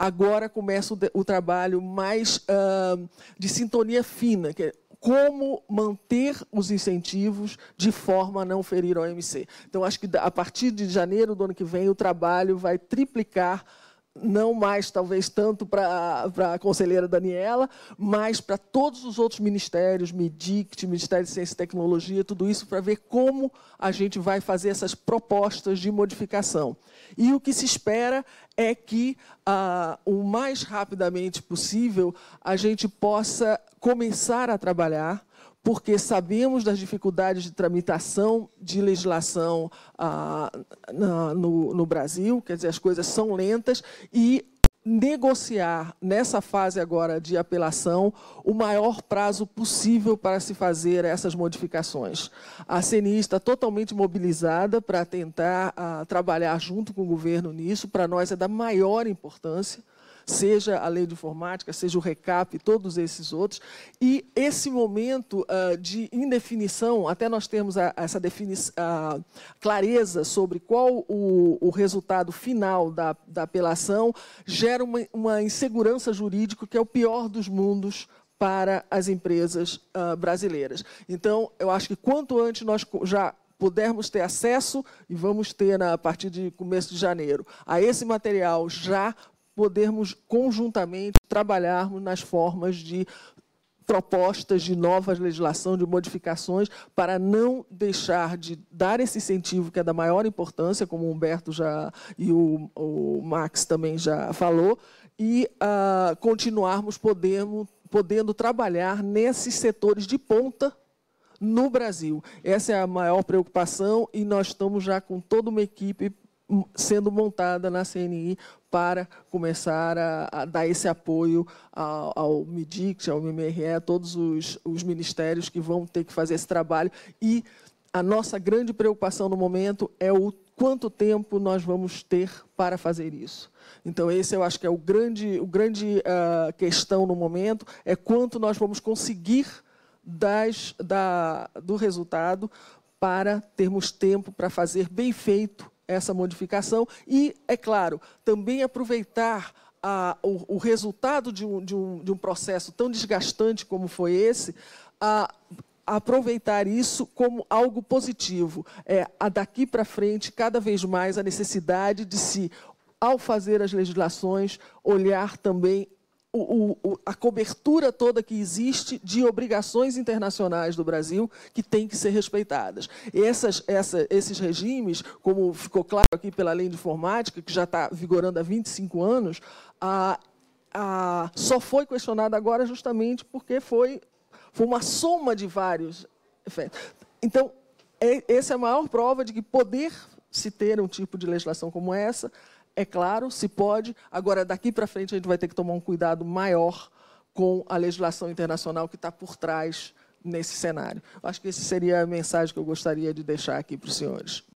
agora começa o, o trabalho mais uh, de sintonia fina, que é como manter os incentivos de forma a não ferir a OMC. Então, acho que a partir de janeiro do ano que vem, o trabalho vai triplicar não mais talvez tanto para a conselheira Daniela, mas para todos os outros ministérios, MEDICT, Ministério de Ciência e Tecnologia, tudo isso para ver como a gente vai fazer essas propostas de modificação. E o que se espera é que, ah, o mais rapidamente possível, a gente possa começar a trabalhar porque sabemos das dificuldades de tramitação de legislação ah, na, no, no Brasil, quer dizer, as coisas são lentas e negociar nessa fase agora de apelação o maior prazo possível para se fazer essas modificações. A CNI está totalmente mobilizada para tentar ah, trabalhar junto com o governo nisso, para nós é da maior importância seja a lei de informática, seja o RECAP, todos esses outros. E esse momento uh, de indefinição, até nós termos a, a essa a clareza sobre qual o, o resultado final da, da, apelação, gera uma, uma insegurança jurídica que é o pior dos mundos para as empresas uh, brasileiras. Então, eu acho que quanto antes nós já pudermos ter acesso, e vamos ter na, a partir de começo de janeiro, a esse material já podermos conjuntamente trabalharmos nas formas de propostas de novas legislação, de modificações, para não deixar de dar esse incentivo que é da maior importância, como o Humberto já e o, o Max também já falou, e ah, continuarmos podemos, podendo trabalhar nesses setores de ponta no Brasil. Essa é a maior preocupação e nós estamos já com toda uma equipe sendo montada na CNI para começar a, a dar esse apoio ao, ao ao MMRE, a todos os, os ministérios que vão ter que fazer esse trabalho. E a nossa grande preocupação no momento é o quanto tempo nós vamos ter para fazer isso. Então, esse eu acho que é o grande, o grande uh, questão no momento, é quanto nós vamos conseguir das, da, do resultado para termos tempo para fazer bem feito essa modificação e, é claro, também aproveitar a, o, o, resultado de um, de, um, de um, processo tão desgastante como foi esse, a, a aproveitar isso como algo positivo. É, daqui para frente, cada vez mais, a necessidade de se, ao fazer as legislações, olhar também o, o, a cobertura toda que existe de obrigações internacionais do Brasil que têm que ser respeitadas. Essas, essa, esses regimes, como ficou claro aqui pela lei de informática, que já está vigorando há 25 anos, a, a, só foi questionada agora justamente porque foi, foi uma soma de vários efeitos. Então, é, essa é a maior prova de que poder se ter um tipo de legislação como essa. É claro, se pode. Agora, daqui para frente, a gente vai ter que tomar um cuidado maior com a legislação internacional que está por trás nesse cenário. Acho que essa seria a mensagem que eu gostaria de deixar aqui para os senhores.